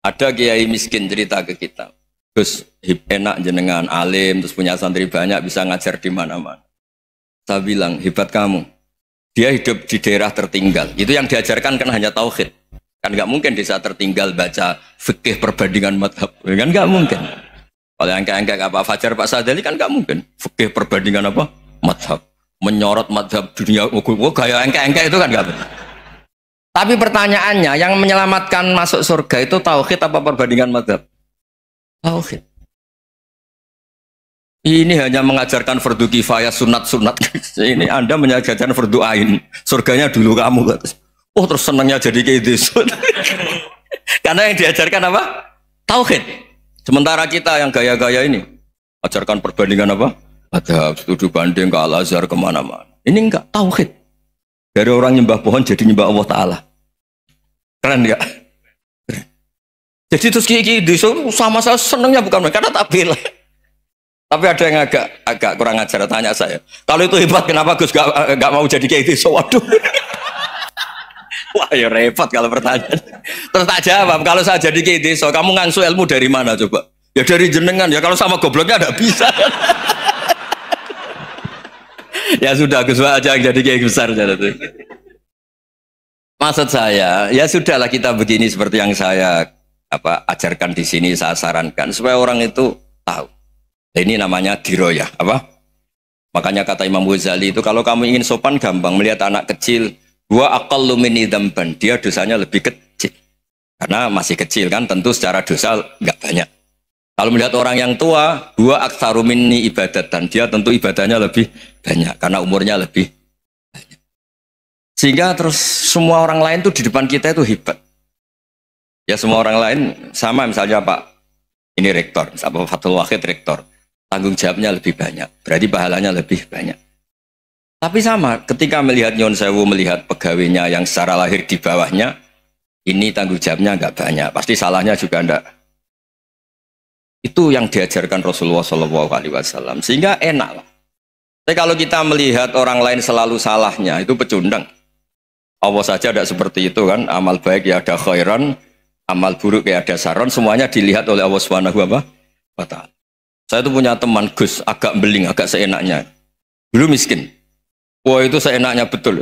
Ada kiai miskin cerita ke kita. Terus enak jenengan alim, terus punya santri banyak, bisa ngajar di mana-mana. Saya bilang, hebat kamu. Dia hidup di daerah tertinggal. Itu yang diajarkan kan hanya tauhid. Kan nggak mungkin desa tertinggal baca fikih perbandingan madhab. Kan nggak mungkin. Kalau yang kayak Pak Fajar, Pak Sadali kan nggak mungkin. Fikih perbandingan apa? Madhab. Menyorot madhab dunia. Oh, gaya kayak engke itu kan nggak tapi pertanyaannya, yang menyelamatkan masuk surga itu tauhid apa perbandingan madhab? Tauhid. Ini hanya mengajarkan fardu kifayah sunat-sunat. Ini Anda menyajarkan fardu ain. Surganya dulu kamu. Oh terus senangnya jadi kayak gitu. Karena yang diajarkan apa? Tauhid. Sementara kita yang gaya-gaya ini ajarkan perbandingan apa? Ada studi banding ke Al Azhar kemana-mana. Ini enggak tauhid. Dari orang nyembah pohon jadi nyembah Allah Taala. Keren ya. Jadi terus kiki di sama saya senengnya bukan main. karena tabel Tapi ada yang agak agak kurang ajar tanya saya. Kalau itu hebat kenapa Gus gak, gak mau jadi kiki so, Waduh. Wah, ya repot kalau pertanyaan. Terus tak jawab, kalau saya jadi kiki so kamu ngangsu ilmu dari mana coba? Ya dari jenengan. Ya kalau sama gobloknya ada bisa. ya sudah, Gus aja jadi kiki besar jadi. Maksud saya, ya sudahlah kita begini seperti yang saya apa ajarkan di sini, saya sarankan supaya orang itu tahu. Ini namanya diroya, apa? Makanya kata Imam Ghazali itu kalau kamu ingin sopan gampang melihat anak kecil, gua akal lumini damban, dia dosanya lebih kecil. Karena masih kecil kan, tentu secara dosa nggak banyak. Kalau melihat orang yang tua, gua aktarumini dan dia tentu ibadahnya lebih banyak karena umurnya lebih sehingga terus semua orang lain tuh di depan kita itu hebat. Ya semua orang lain sama misalnya Pak ini rektor, apa Fatul Wahid rektor. Tanggung jawabnya lebih banyak, berarti pahalanya lebih banyak. Tapi sama, ketika melihat Nyon Sewu, melihat pegawainya yang secara lahir di bawahnya, ini tanggung jawabnya nggak banyak, pasti salahnya juga enggak. Itu yang diajarkan Rasulullah Shallallahu Alaihi Wasallam, sehingga enak Tapi kalau kita melihat orang lain selalu salahnya, itu pecundang. Allah saja tidak seperti itu kan amal baik ya ada khairan amal buruk ya ada saran, semuanya dilihat oleh Allah Subhanahu wa taala saya itu punya teman Gus agak beling agak seenaknya dulu miskin wah itu seenaknya betul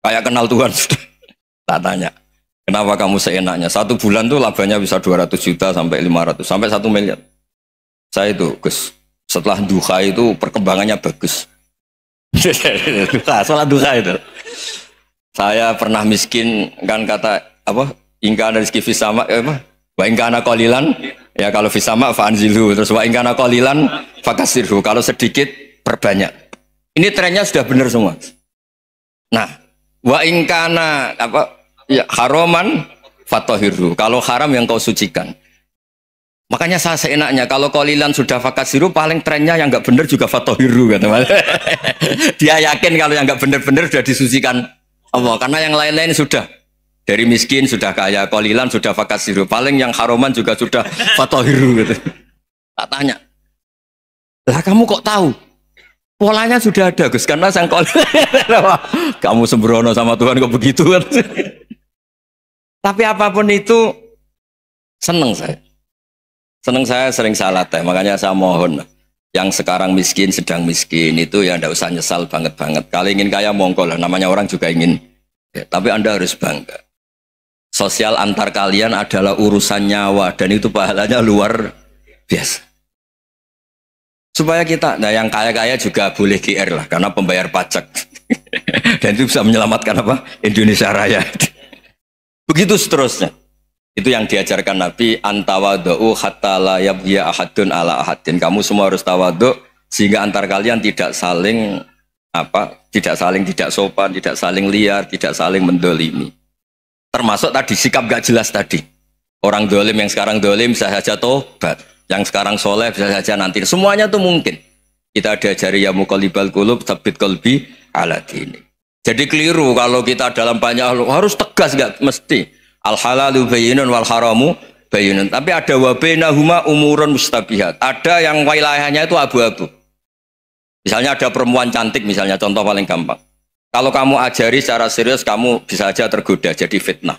kayak kenal Tuhan sudah tak tanya kenapa kamu seenaknya satu bulan tuh labanya bisa 200 juta sampai 500 sampai satu miliar saya itu Gus setelah duha itu perkembangannya bagus setelah duha itu saya pernah miskin kan kata apa? Ingkana rezeki fisama eh, apa? Wa ingkana qalilan ya kalau fisama anzilu terus wa ingkana qalilan kasirhu kalau sedikit perbanyak. Ini trennya sudah benar semua. Nah, wa ingkana apa ya haroman fatohiru kalau haram yang kau sucikan makanya saya seenaknya kalau kolilan sudah fakasiru paling trennya yang nggak benar juga fatohiru malah. dia yakin kalau yang nggak benar-benar sudah disucikan Allah karena yang lain-lain sudah dari miskin sudah kaya kolilan sudah fakasiru paling yang haruman juga sudah fatohiru gitu tak tanya lah kamu kok tahu polanya sudah ada Gus karena sang kol kamu sembrono sama Tuhan kok begitu kan tapi apapun itu seneng saya seneng saya sering salah teh ya, makanya saya mohon yang sekarang miskin sedang miskin itu ya tidak usah nyesal banget banget kalau ingin kaya monggo lah namanya orang juga ingin ya, tapi anda harus bangga sosial antar kalian adalah urusan nyawa dan itu pahalanya luar biasa supaya kita nah yang kaya kaya juga boleh GR lah karena pembayar pajak dan itu bisa menyelamatkan apa Indonesia Raya begitu seterusnya itu yang diajarkan Nabi antawadu hatta la yabhiya ahadun ala ahadin. Kamu semua harus tawadu sehingga antar kalian tidak saling apa? Tidak saling tidak sopan, tidak saling liar, tidak saling mendolimi. Termasuk tadi sikap gak jelas tadi. Orang dolim yang sekarang dolim bisa saja tobat. Yang sekarang soleh bisa saja nanti. Semuanya tuh mungkin. Kita diajari ya mukalibal kulub, sabit kolbi ala dini. Jadi keliru kalau kita dalam banyak harus tegas gak mesti. Al halalu bayinun wal haramu bayinun Tapi ada huma umurun mustabihat. Ada yang wilayahnya itu abu-abu. Misalnya ada perempuan cantik misalnya contoh paling gampang. Kalau kamu ajari secara serius kamu bisa saja tergoda jadi fitnah.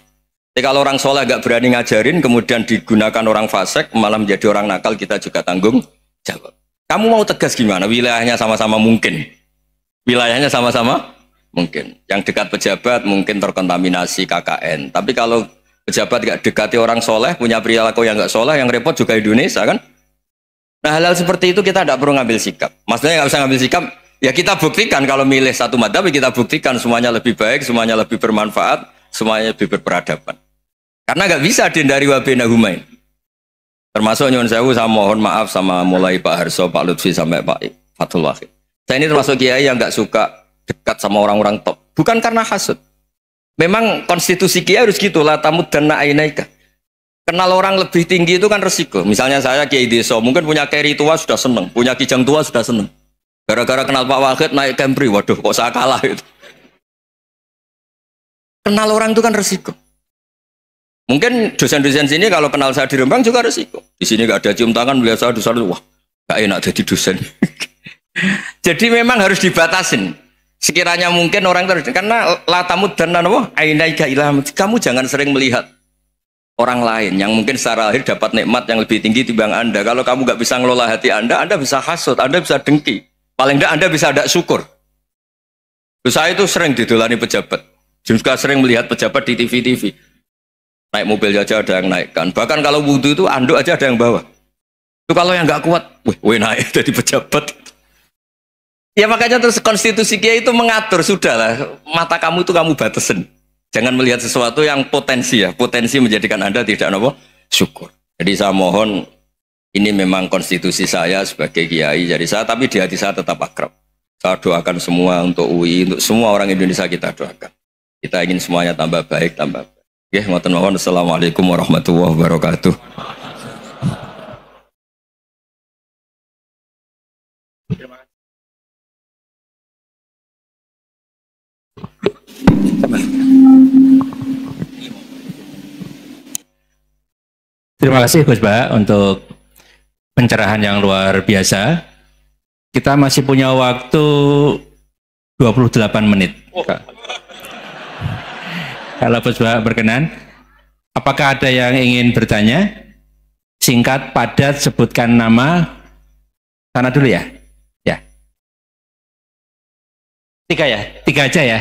Tapi kalau orang soleh nggak berani ngajarin kemudian digunakan orang fasek malah menjadi orang nakal kita juga tanggung jawab. Kamu mau tegas gimana? Wilayahnya sama-sama mungkin. Wilayahnya sama-sama mungkin. Yang dekat pejabat mungkin terkontaminasi KKN. Tapi kalau pejabat gak dekati orang soleh, punya perilaku yang gak soleh, yang repot juga Indonesia kan? Nah hal-hal seperti itu kita tidak perlu ngambil sikap. Maksudnya nggak usah ngambil sikap, ya kita buktikan kalau milih satu madhab, ya kita buktikan semuanya lebih baik, semuanya lebih bermanfaat, semuanya lebih berperadaban. Karena nggak bisa dihindari wabena humain. Termasuk nyuwun sewu saya mohon maaf sama mulai Pak Harso, Pak Lutfi sampai Pak Fatul Wahid. Saya ini termasuk kiai yang nggak suka dekat sama orang-orang top. Bukan karena hasut. Memang konstitusi Kiai harus gitu lah tamu dana ainaika. Kenal orang lebih tinggi itu kan resiko. Misalnya saya Kiai Deso, mungkin punya Keri tua sudah seneng, punya Kijang tua sudah seneng. Gara-gara kenal Pak Wahid naik Kempri, waduh kok saya kalah itu. Kenal orang itu kan resiko. Mungkin dosen-dosen sini kalau kenal saya di Rembang juga resiko. Di sini gak ada cium tangan melihat saya di sana, wah gak enak jadi dosen. jadi memang harus dibatasin. Sekiranya mungkin orang terus karena latamu dan apa? Ainaika ilham. Kamu jangan sering melihat orang lain yang mungkin secara lahir dapat nikmat yang lebih tinggi timbang Anda. Kalau kamu nggak bisa ngelola hati Anda, Anda bisa hasut, Anda bisa dengki. Paling tidak Anda bisa ada syukur. Saya itu sering didolani pejabat. Juga sering melihat pejabat di TV-TV. Naik mobil aja ada yang naikkan. Bahkan kalau wudhu itu anduk aja ada yang bawa. Itu kalau yang nggak kuat, wih, wih naik jadi pejabat. Ya makanya terus konstitusi Kiai itu mengatur sudahlah mata kamu itu kamu batasin. Jangan melihat sesuatu yang potensi ya, potensi menjadikan Anda tidak nopo syukur. Jadi saya mohon ini memang konstitusi saya sebagai kiai jadi saya tapi di hati saya tetap akrab. Saya doakan semua untuk UI, untuk semua orang Indonesia kita doakan. Kita ingin semuanya tambah baik, tambah baik. Ya, Mohon Mohon Assalamualaikum warahmatullahi wabarakatuh. Terima kasih Gus Ba untuk pencerahan yang luar biasa. Kita masih punya waktu 28 menit. Oh. Kalau Gus Ba berkenan, apakah ada yang ingin bertanya? Singkat, padat, sebutkan nama. Sana dulu ya. Ya. Tiga ya, tiga aja ya.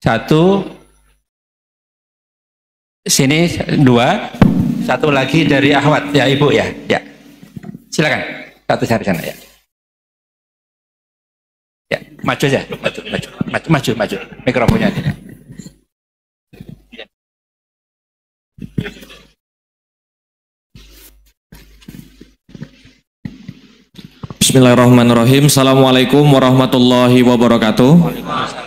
Satu, Sini dua, satu lagi dari Ahwat ya Ibu ya. Ya. Silakan. Satu cari sana ya. Ya, maju aja, maju, maju, maju, maju, maju. Mikrofonnya aja. Bismillahirrahmanirrahim. Assalamualaikum warahmatullahi wabarakatuh.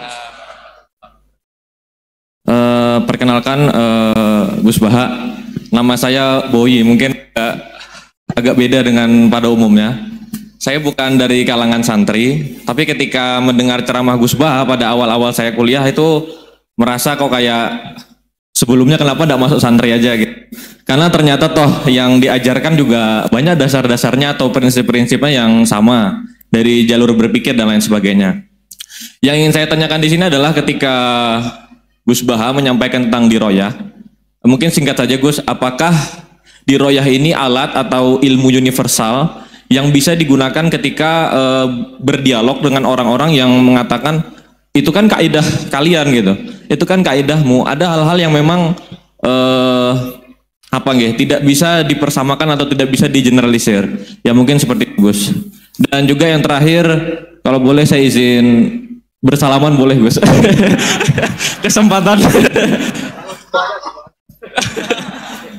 perkenalkan uh, eh, Gus Baha. Nama saya Boyi, mungkin agak, agak beda dengan pada umumnya. Saya bukan dari kalangan santri, tapi ketika mendengar ceramah Gus Baha pada awal-awal saya kuliah itu merasa kok kayak sebelumnya kenapa tidak masuk santri aja gitu. Karena ternyata toh yang diajarkan juga banyak dasar-dasarnya atau prinsip-prinsipnya yang sama dari jalur berpikir dan lain sebagainya. Yang ingin saya tanyakan di sini adalah ketika Gus Baha menyampaikan tentang diroyah. Mungkin singkat saja Gus, apakah diroyah ini alat atau ilmu universal yang bisa digunakan ketika e, berdialog dengan orang-orang yang mengatakan itu kan kaidah kalian gitu, itu kan kaidahmu. Ada hal-hal yang memang e, apa nggih tidak bisa dipersamakan atau tidak bisa digeneralisir. Ya mungkin seperti Gus. Dan juga yang terakhir, kalau boleh saya izin Bersalaman boleh Gus. Kesempatan.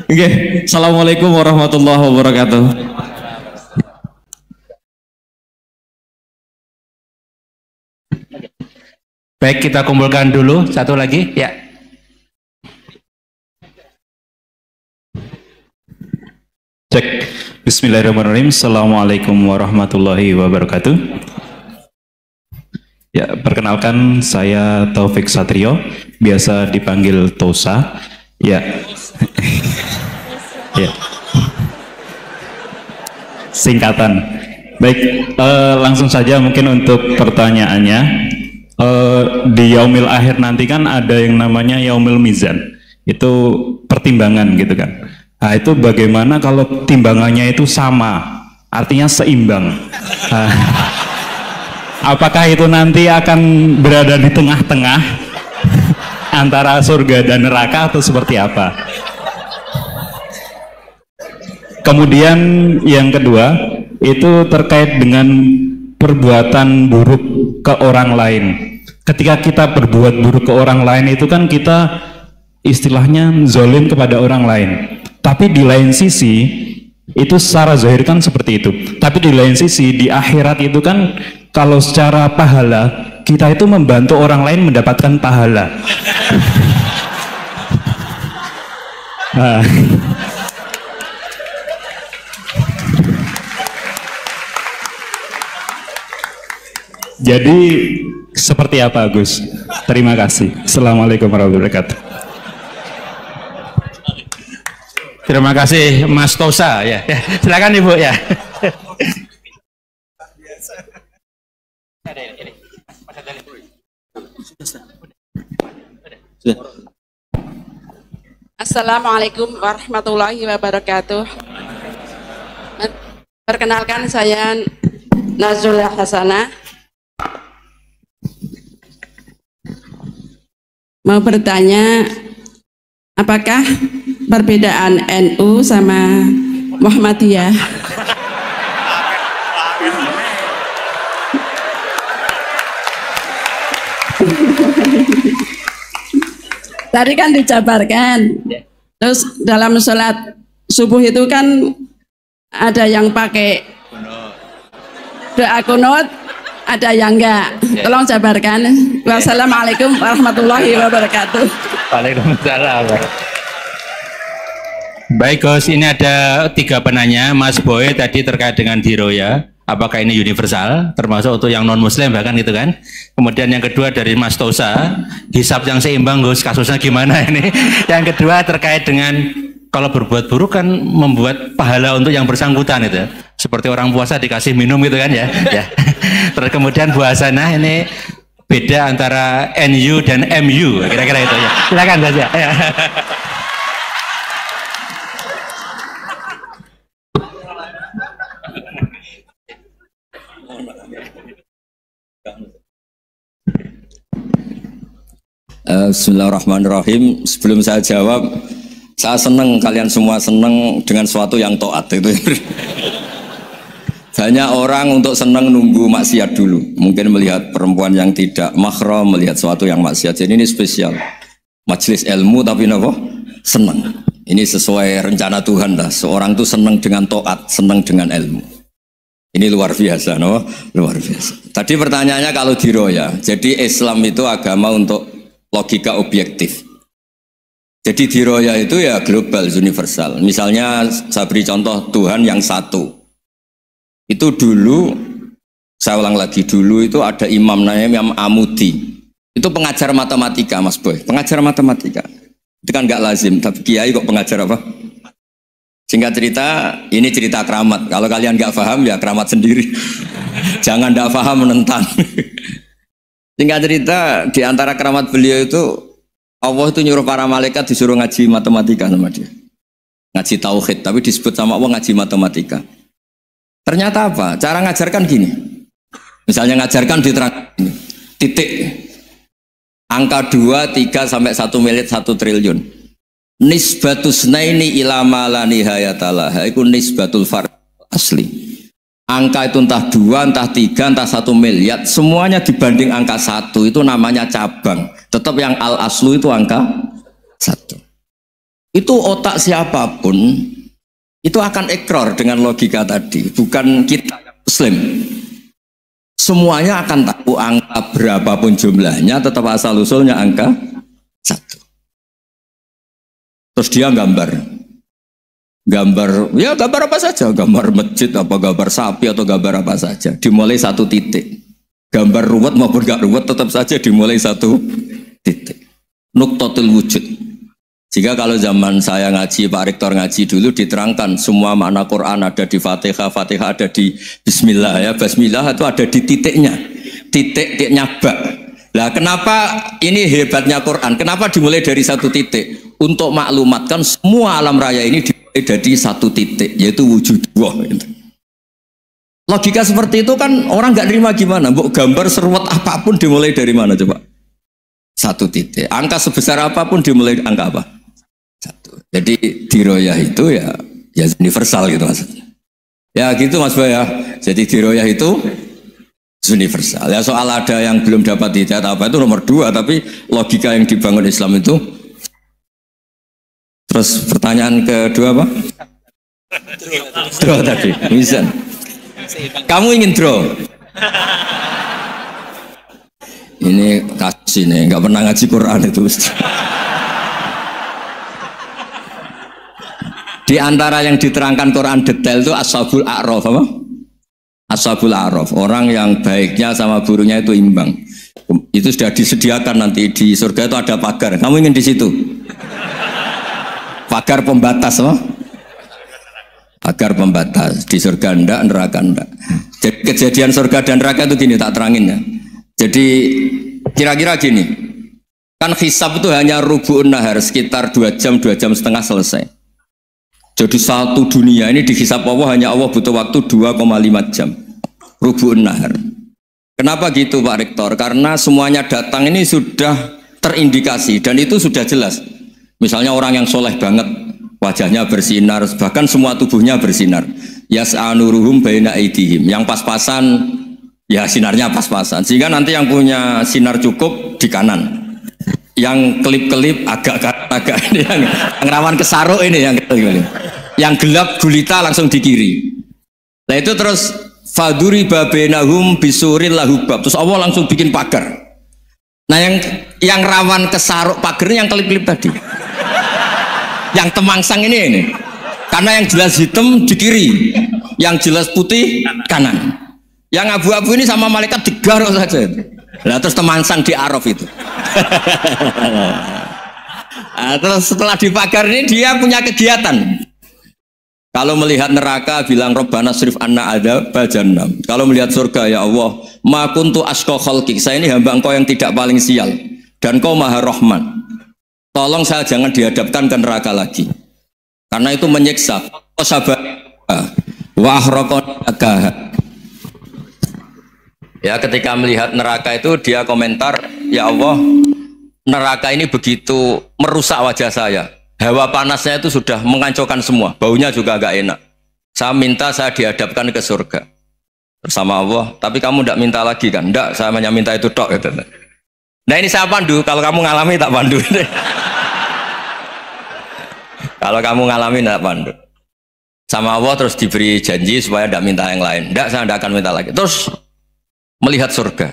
Oke, okay. Assalamualaikum warahmatullahi wabarakatuh. Baik, kita kumpulkan dulu satu lagi, ya. Cek. Bismillahirrahmanirrahim. Assalamualaikum warahmatullahi wabarakatuh. Ya, perkenalkan saya Taufik Satrio, biasa dipanggil Tosa. Ya. ya. Singkatan. Baik, uh, langsung saja mungkin untuk pertanyaannya. Uh, di Yaumil Akhir nanti kan ada yang namanya Yaumil Mizan. Itu pertimbangan gitu kan. Nah, itu bagaimana kalau timbangannya itu sama, artinya seimbang. Nah, Apakah itu nanti akan berada di tengah-tengah antara surga dan neraka atau seperti apa? Kemudian yang kedua itu terkait dengan perbuatan buruk ke orang lain. Ketika kita berbuat buruk ke orang lain itu kan kita istilahnya zolim kepada orang lain. Tapi di lain sisi itu secara zahir kan seperti itu. Tapi di lain sisi di akhirat itu kan kalau secara pahala kita itu membantu orang lain mendapatkan pahala. Nah. Jadi seperti apa Gus? Terima kasih. Assalamualaikum warahmatullahi wabarakatuh. Terima kasih Mas Tosa ya. ya. Silakan Ibu ya. Assalamualaikum warahmatullahi wabarakatuh. Perkenalkan saya Nazrul Hasanah. Mau bertanya apakah perbedaan NU sama Muhammadiyah? Tadi kan dijabarkan. Terus dalam sholat subuh itu kan ada yang pakai doa kunut, ada yang enggak. Iya. Tolong jabarkan. Iya. Wassalamualaikum warahmatullahi wabarakatuh. Waalaikumsalam. Baik, Gus, ini ada tiga penanya. Mas Boy tadi terkait dengan Diro ya apakah ini universal termasuk untuk yang non muslim bahkan gitu kan kemudian yang kedua dari Mas Tosa hisap yang seimbang Gus kasusnya gimana ini yang kedua terkait dengan kalau berbuat buruk kan membuat pahala untuk yang bersangkutan itu seperti orang puasa dikasih minum gitu kan ya ya terus kemudian nah ini beda antara NU dan MU kira-kira itu ya silakan saja ya. Eh, Bismillahirrahmanirrahim. Sebelum saya jawab, saya senang kalian semua senang dengan suatu yang toat itu. Banyak orang untuk senang nunggu maksiat dulu. Mungkin melihat perempuan yang tidak mahram, melihat suatu yang maksiat. Jadi ini spesial. Majelis ilmu tapi nopo senang. Ini sesuai rencana Tuhan lah. Seorang tuh senang dengan toat, senang dengan ilmu. Ini luar biasa, no? Luar biasa. Tadi pertanyaannya kalau diroya, jadi Islam itu agama untuk logika objektif. Jadi diroya itu ya global, universal. Misalnya saya beri contoh Tuhan yang satu. Itu dulu, saya ulang lagi, dulu itu ada imam namanya Imam Amudi. Itu pengajar matematika Mas Boy, pengajar matematika. Itu kan nggak lazim, tapi kiai kok pengajar apa? Singkat cerita, ini cerita keramat. Kalau kalian nggak paham ya keramat sendiri. Jangan nggak paham menentang. tinggal cerita, di antara keramat beliau itu Allah itu nyuruh para malaikat disuruh ngaji matematika sama dia. Ngaji tauhid, tapi disebut sama Allah ngaji matematika. Ternyata apa? Cara ngajarkan gini. Misalnya ngajarkan di terang ini. Titik. Angka 2, 3, sampai 1 miliar, 1 triliun. Nisbatus naini ilama la Itu nisbatul far asli angka itu entah dua, entah tiga, entah satu miliar, semuanya dibanding angka satu itu namanya cabang. Tetap yang al aslu itu angka satu. Itu otak siapapun itu akan ekor dengan logika tadi, bukan kita Muslim. Semuanya akan tahu angka berapapun jumlahnya, tetap asal usulnya angka satu. Terus dia gambar, gambar ya gambar apa saja gambar masjid apa gambar sapi atau gambar apa saja dimulai satu titik gambar ruwet maupun gak ruwet tetap saja dimulai satu titik nuktotil wujud jika kalau zaman saya ngaji Pak Rektor ngaji dulu diterangkan semua makna Quran ada di Fatihah Fatihah ada di Bismillah ya Bismillah itu ada di titiknya titik titik nyabak lah kenapa ini hebatnya Quran kenapa dimulai dari satu titik untuk maklumatkan semua alam raya ini di Eh, jadi satu titik yaitu wujud dua. gitu. logika seperti itu kan orang nggak terima gimana Bu, gambar seruat apapun dimulai dari mana coba satu titik angka sebesar apapun dimulai angka apa satu jadi diroyah itu ya ya universal gitu maksudnya ya gitu mas Baya. ya jadi diroyah itu universal ya soal ada yang belum dapat tidak apa itu nomor dua tapi logika yang dibangun Islam itu Terus pertanyaan kedua apa? Draw tadi, Mizan. Kamu ingin draw? Ini kasih nih, nggak pernah ngaji Quran itu. Di antara yang diterangkan Quran detail itu ashabul a'raf apa? Ashabul a'raf, orang yang baiknya sama burunya itu imbang. Itu sudah disediakan nanti di surga itu ada pagar. Kamu ingin di situ? pagar pembatas loh pagar pembatas di surga ndak neraka ndak jadi kejadian surga dan neraka itu gini tak terangin ya jadi kira-kira gini kan hisab itu hanya rubu nahar sekitar dua jam dua jam setengah selesai jadi satu dunia ini dihisap Allah hanya Allah butuh waktu 2,5 jam rubu nahar kenapa gitu Pak Rektor karena semuanya datang ini sudah terindikasi dan itu sudah jelas Misalnya orang yang soleh banget, wajahnya bersinar, bahkan semua tubuhnya bersinar. Yas anuruhum baina idhim. Yang pas-pasan, ya sinarnya pas-pasan. Sehingga nanti yang punya sinar cukup di kanan. Yang kelip-kelip agak agak ini yang, yang rawan kesaro ini yang gitu, gitu. yang gelap gulita langsung di kiri. Nah itu terus faduri babenahum bisuril lahubab. Terus Allah langsung bikin pagar. Nah yang yang rawan kesaruk pagarnya yang kelip-kelip tadi yang temangsang ini ini karena yang jelas hitam di kiri yang jelas putih kanan yang abu-abu ini sama malaikat digaruh saja nah, terus temangsang di Arof itu nah, terus setelah dipagar ini dia punya kegiatan kalau melihat neraka bilang Robbana srif anna ada bajanam kalau melihat surga ya Allah makuntu asko khalqik saya ini hamba engkau yang tidak paling sial dan kau maha rohman Tolong saya jangan dihadapkan ke neraka lagi. Karena itu menyiksa. Sabar. Ya ketika melihat neraka itu dia komentar, ya Allah, neraka ini begitu merusak wajah saya. Hawa panasnya itu sudah mengancurkan semua, baunya juga agak enak. Saya minta saya dihadapkan ke surga bersama Allah. Tapi kamu tidak minta lagi kan? Tidak, saya hanya minta itu tok. Gitu. Nah ini saya pandu. Kalau kamu ngalami tak pandu. Kalau kamu ngalamin pandu. Sama Allah terus diberi janji supaya tidak minta yang lain. Tidak, saya tidak akan minta lagi. Terus melihat surga.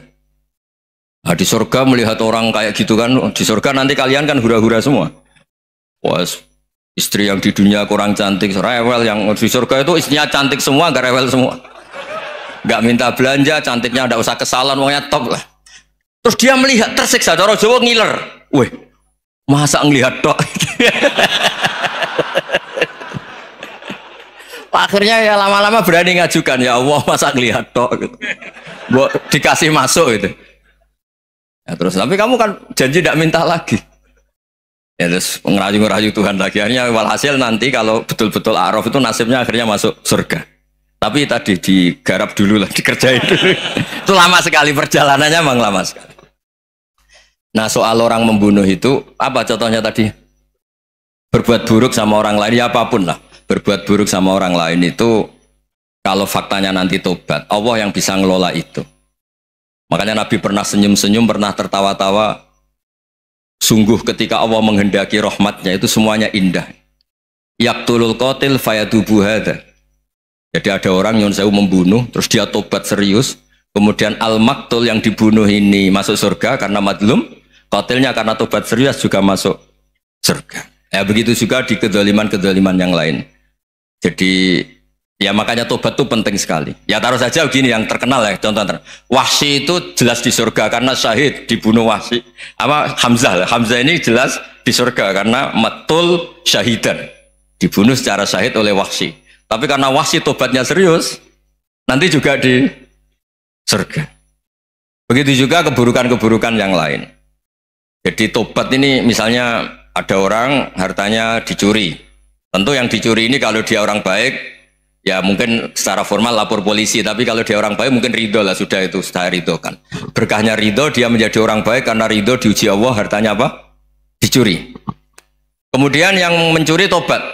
Nah, di surga melihat orang kayak gitu kan, oh, di surga nanti kalian kan hura-hura semua. was istri yang di dunia kurang cantik, rewel yang di surga itu istrinya cantik semua, gak rewel semua. Gak minta belanja, cantiknya ndak usah kesalahan, uangnya top lah. Terus dia melihat tersiksa, cara Jawa ngiler. Wih, masa ngelihat tok akhirnya ya lama-lama berani ngajukan ya Allah masa ngelihat tok gitu. dikasih masuk itu. ya terus tapi kamu kan janji tidak minta lagi ya terus ngerayu-ngerayu Tuhan lagi akhirnya walhasil nanti kalau betul-betul araf itu nasibnya akhirnya masuk surga tapi tadi digarap dulu lah dikerjain dulu itu lama sekali perjalanannya memang lama sekali Nah soal orang membunuh itu apa contohnya tadi? Berbuat buruk sama orang lain ya apapun lah. Berbuat buruk sama orang lain itu kalau faktanya nanti tobat, Allah yang bisa ngelola itu. Makanya Nabi pernah senyum-senyum, pernah tertawa-tawa. Sungguh ketika Allah menghendaki rahmatnya itu semuanya indah. Yaktulul qatil fayadubu hadha. Jadi ada orang yang saya membunuh, terus dia tobat serius. Kemudian al-maktul yang dibunuh ini masuk surga karena madlum. Kotelnya karena tobat serius juga masuk surga. Ya begitu juga di kedoliman-kedoliman yang lain. Jadi ya makanya tobat itu penting sekali. Ya taruh saja begini yang terkenal ya contoh Wahsi itu jelas di surga karena syahid dibunuh Wahsi. Apa Hamzah? Hamzah ini jelas di surga karena matul syahidan. Dibunuh secara syahid oleh Wahsi. Tapi karena Wahsi tobatnya serius, nanti juga di surga. Begitu juga keburukan-keburukan yang lain. Jadi tobat ini misalnya ada orang hartanya dicuri. Tentu yang dicuri ini kalau dia orang baik, ya mungkin secara formal lapor polisi. Tapi kalau dia orang baik mungkin ridho lah sudah itu saya ridho kan. Berkahnya ridho dia menjadi orang baik karena ridho diuji Allah hartanya apa? Dicuri. Kemudian yang mencuri tobat.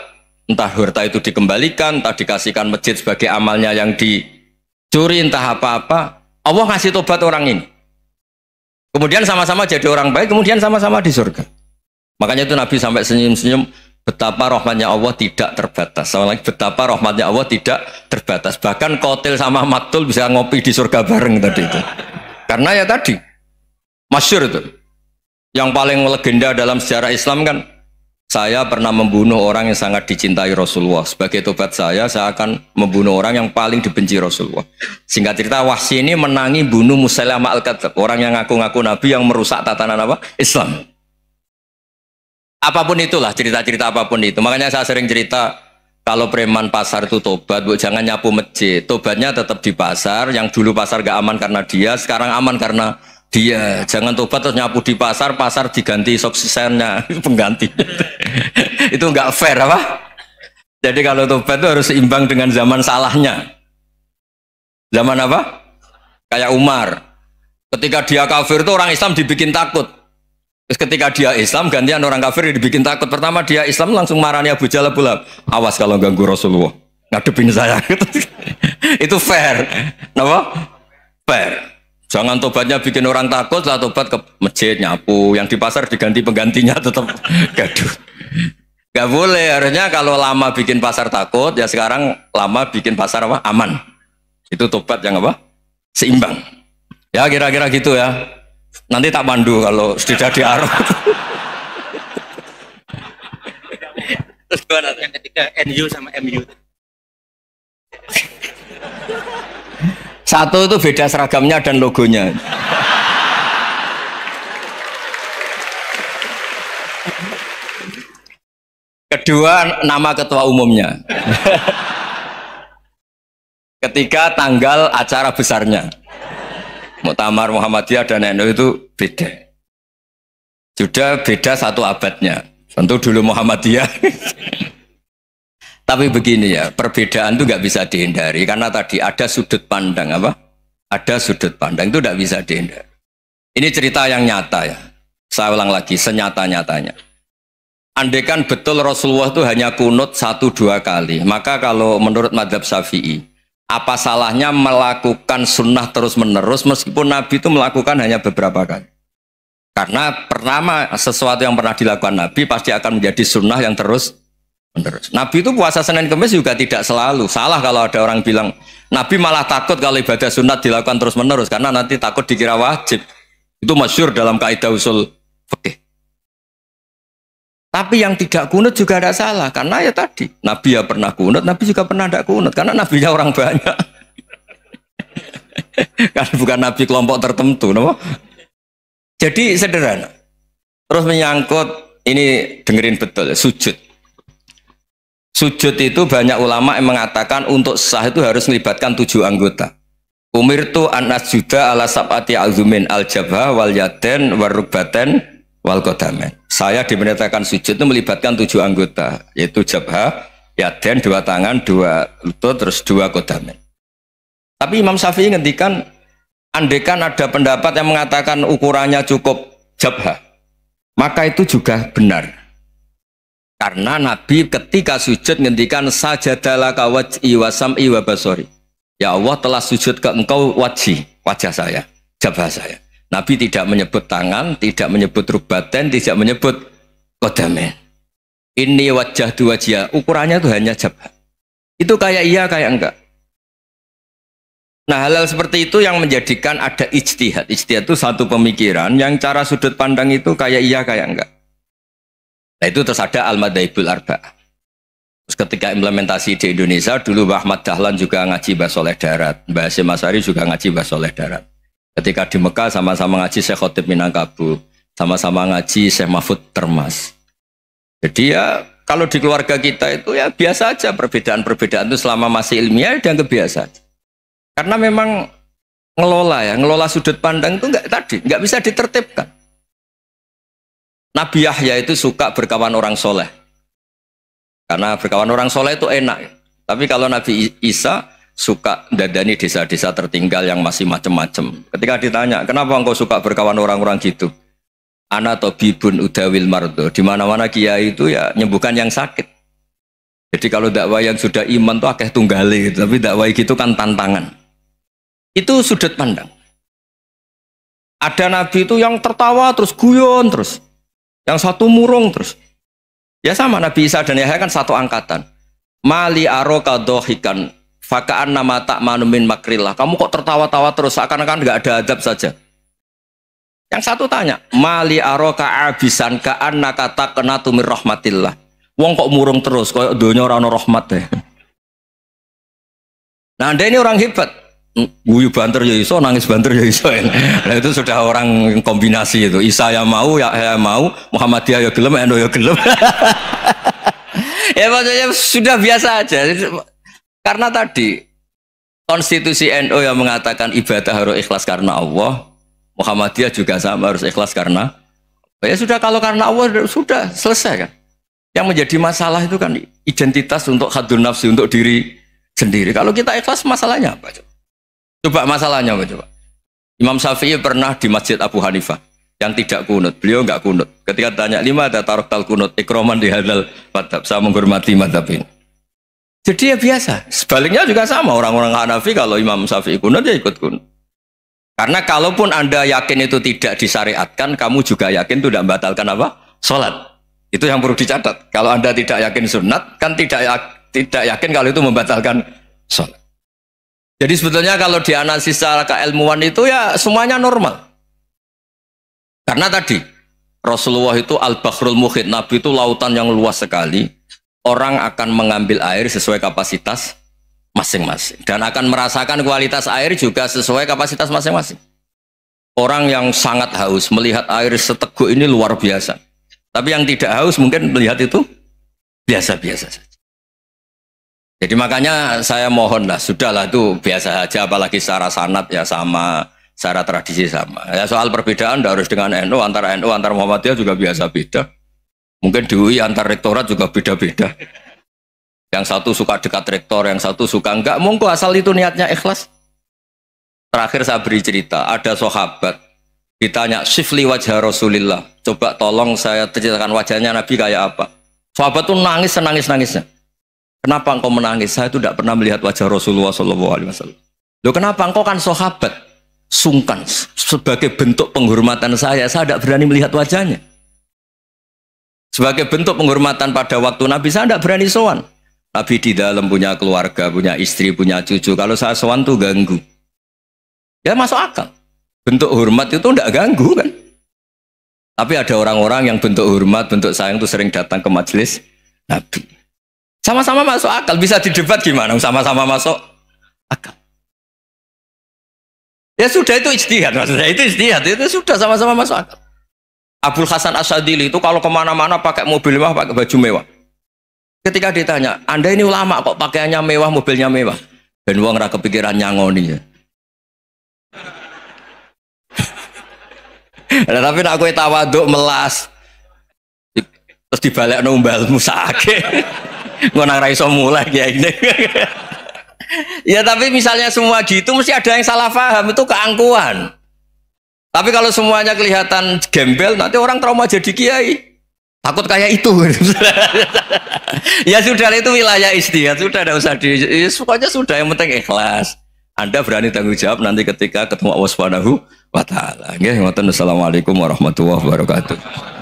Entah harta itu dikembalikan, entah dikasihkan masjid sebagai amalnya yang dicuri, entah apa-apa. Allah ngasih tobat orang ini. Kemudian sama-sama jadi orang baik, kemudian sama-sama di surga. Makanya itu Nabi sampai senyum-senyum betapa rahmatnya Allah tidak terbatas. Sama lagi betapa rahmatnya Allah tidak terbatas. Bahkan kotil sama maktul bisa ngopi di surga bareng tadi itu. Karena ya tadi masyur itu. Yang paling legenda dalam sejarah Islam kan saya pernah membunuh orang yang sangat dicintai Rasulullah. Sebagai tobat saya, saya akan membunuh orang yang paling dibenci Rasulullah. Singkat cerita, Wahsi ini menangi bunuh Musaylama al -Qadab. orang yang ngaku-ngaku Nabi yang merusak tatanan apa? Islam. Apapun itulah cerita-cerita apapun itu. Makanya saya sering cerita kalau preman pasar itu tobat, bu, jangan nyapu masjid. Tobatnya tetap di pasar. Yang dulu pasar gak aman karena dia, sekarang aman karena dia jangan tobat terus nyapu di pasar pasar diganti suksesnya pengganti itu nggak fair apa jadi kalau tobat itu harus seimbang dengan zaman salahnya zaman apa kayak Umar ketika dia kafir itu orang Islam dibikin takut terus ketika dia Islam gantian orang kafir dibikin takut pertama dia Islam langsung marahnya Abu Jalal pula awas kalau ganggu Rasulullah ngadepin saya itu fair apa fair Jangan tobatnya bikin orang takut, lah tobat ke masjid nyapu, yang di pasar diganti penggantinya tetap gaduh. Gak boleh, harusnya kalau lama bikin pasar takut, ya sekarang lama bikin pasar apa? Aman. Itu tobat yang apa? Seimbang. Ya kira-kira gitu ya. Nanti tak pandu kalau sudah di Arab. Terus gimana? Yang ketiga NU sama MU. Satu itu beda seragamnya dan logonya. Kedua, nama ketua umumnya. Ketiga, tanggal acara besarnya. Muhtamar Muhammadiyah dan NU itu beda. Sudah beda satu abadnya. Tentu dulu Muhammadiyah. Tapi begini ya, perbedaan itu nggak bisa dihindari karena tadi ada sudut pandang apa? Ada sudut pandang itu nggak bisa dihindari. Ini cerita yang nyata ya. Saya ulang lagi, senyata-nyatanya. Andaikan betul Rasulullah itu hanya kunut satu dua kali, maka kalau menurut madhab syafi'i, apa salahnya melakukan sunnah terus menerus meskipun Nabi itu melakukan hanya beberapa kali? Karena pertama sesuatu yang pernah dilakukan Nabi pasti akan menjadi sunnah yang terus Terus. Nabi itu puasa Senin Kamis juga tidak selalu. Salah kalau ada orang bilang Nabi malah takut kalau ibadah sunat dilakukan terus menerus karena nanti takut dikira wajib. Itu masyur dalam kaidah usul fikih. Tapi yang tidak kunut juga ada salah karena ya tadi Nabi ya pernah kunut, Nabi juga pernah tidak kunut karena Nabi ya orang banyak. karena bukan Nabi kelompok tertentu, no? Jadi sederhana. Terus menyangkut ini dengerin betul sujud Sujud itu banyak ulama yang mengatakan untuk sah itu harus melibatkan tujuh anggota. Umir tu anas juda ala sabati alzumin al jabha wal yaden warubaten wal kodamen. Saya dimenetakan sujud itu melibatkan tujuh anggota, yaitu jabha, yaden dua tangan, dua lutut, terus dua kodamen. Tapi Imam Syafi'i ngendikan, andekan ada pendapat yang mengatakan ukurannya cukup jabha, maka itu juga benar. Karena Nabi ketika sujud ngendikan sajadalah kawat iwasam iwa basori. Ya Allah telah sujud ke engkau wajih, wajah saya, jabah saya. Nabi tidak menyebut tangan, tidak menyebut rubatan, tidak menyebut kodamen. Ini wajah dua wajah, ukurannya itu hanya jabah. Itu kayak iya, kayak enggak. Nah hal-hal seperti itu yang menjadikan ada ijtihad. Ijtihad itu satu pemikiran yang cara sudut pandang itu kayak iya, kayak enggak. Nah itu terus ada Al-Madaibul Arba. Terus ketika implementasi di Indonesia, dulu Mbah Ahmad Dahlan juga ngaji bahas Soleh darat. Mbak Hasim Masari juga ngaji bahas Soleh darat. Ketika di Mekah sama-sama ngaji Syekh Khotib Minangkabu. Sama-sama ngaji Syekh Mahfud Termas. Jadi ya kalau di keluarga kita itu ya biasa aja perbedaan-perbedaan itu selama masih ilmiah dan kebiasa. Karena memang ngelola ya, ngelola sudut pandang itu enggak tadi, enggak bisa ditertibkan. Nabi Yahya itu suka berkawan orang soleh. Karena berkawan orang soleh itu enak. Tapi kalau Nabi Isa suka dadani desa-desa tertinggal yang masih macam-macam. Ketika ditanya, kenapa engkau suka berkawan orang-orang gitu? Ana bibun udawil mardo. Di mana-mana kiai itu ya nyembuhkan yang sakit. Jadi kalau dakwah yang sudah iman tuh akeh tunggali. Gitu. Tapi dakwah gitu kan tantangan. Itu sudut pandang. Ada nabi itu yang tertawa terus guyon terus. Yang satu murung terus. Ya sama Nabi Isa dan Yahya kan satu angkatan. Mali aroka dohikan fakaan nama tak manumin makrillah. Kamu kok tertawa-tawa terus seakan-akan nggak ada adab saja. Yang satu tanya, mali aroka abisan kaan nakata kena tumir rahmatillah. Wong kok murung terus, kok dunia orang rahmat deh. Ya. Nah, anda ini orang hebat guyu banter ya iso, nangis banter ya iso. Nah itu sudah orang kombinasi itu. Isa ya mau, ya ya mau, Muhammadiyah ya gelem, Endo ya gelem. ya maksudnya sudah biasa aja. Karena tadi konstitusi NU NO yang mengatakan ibadah harus ikhlas karena Allah, Muhammadiyah juga sama harus ikhlas karena ya sudah kalau karena Allah sudah selesai kan. Yang menjadi masalah itu kan identitas untuk hadun nafsi untuk diri sendiri. Kalau kita ikhlas masalahnya apa? Coba? Coba masalahnya apa coba? Imam Syafi'i pernah di Masjid Abu Hanifah yang tidak kunut. Beliau nggak kunut. Ketika tanya lima ada taruh tal kunut, ikroman di hadal madhab. Saya menghormati madhab ini. Jadi ya biasa. Sebaliknya juga sama. Orang-orang Hanafi kalau Imam Syafi'i kunut ya ikut kunut. Karena kalaupun Anda yakin itu tidak disyariatkan, kamu juga yakin itu tidak membatalkan apa? Sholat. Itu yang perlu dicatat. Kalau Anda tidak yakin sunat, kan tidak ya-, tidak yakin kalau itu membatalkan sholat. Jadi sebetulnya kalau dianalisis secara keilmuan itu ya semuanya normal. Karena tadi Rasulullah itu al-bahrul muhit, Nabi itu lautan yang luas sekali. Orang akan mengambil air sesuai kapasitas masing-masing dan akan merasakan kualitas air juga sesuai kapasitas masing-masing. Orang yang sangat haus melihat air seteguk ini luar biasa. Tapi yang tidak haus mungkin melihat itu biasa-biasa saja. Jadi makanya saya mohon lah, sudahlah itu biasa aja, apalagi secara sanat ya sama, secara tradisi sama. Ya soal perbedaan tidak harus dengan NU, antara NU, antar Muhammadiyah juga biasa beda. Mungkin di UI antar rektorat juga beda-beda. Yang satu suka dekat rektor, yang satu suka enggak. Monggo asal itu niatnya ikhlas. Terakhir saya beri cerita, ada sahabat ditanya shifli wajah Rasulillah. Coba tolong saya ceritakan wajahnya Nabi kayak apa. Sahabat tuh nangis nangis nangisnya. Kenapa engkau menangis? Saya itu tidak pernah melihat wajah Rasulullah Shallallahu Alaihi Wasallam. Loh kenapa engkau kan sahabat? Sungkan sebagai bentuk penghormatan saya, saya tidak berani melihat wajahnya. Sebagai bentuk penghormatan pada waktu Nabi, saya tidak berani sowan. Nabi di dalam punya keluarga, punya istri, punya cucu. Kalau saya sowan tuh ganggu. Ya masuk akal. Bentuk hormat itu tidak ganggu kan. Tapi ada orang-orang yang bentuk hormat, bentuk sayang itu sering datang ke majelis Nabi. Sama-sama masuk akal, bisa didebat gimana? Sama-sama masuk akal. Ya sudah itu istihad, maksudnya, itu istihad, itu sudah sama-sama masuk akal. Abdul Hasan Asadili itu kalau kemana-mana pakai mobil mewah, pakai baju mewah. Ketika ditanya, Anda ini ulama kok pakaiannya mewah, mobilnya mewah? Dan uang raka pikiran nyangoni ya. nah, tapi nak aku tawaduk melas. Terus dibalik nombalmu sakit. Gue nang raiso mulai ya ini. ya tapi misalnya semua gitu mesti ada yang salah paham itu keangkuhan. Tapi kalau semuanya kelihatan gembel nanti orang trauma jadi kiai. Takut kayak itu. ya sudah itu wilayah istiadat sudah tidak usah di ya, pokoknya sudah yang penting ikhlas. Anda berani tanggung jawab nanti ketika ketemu Allah Subhanahu wa taala. Nggih, ngoten. Assalamualaikum warahmatullahi wabarakatuh.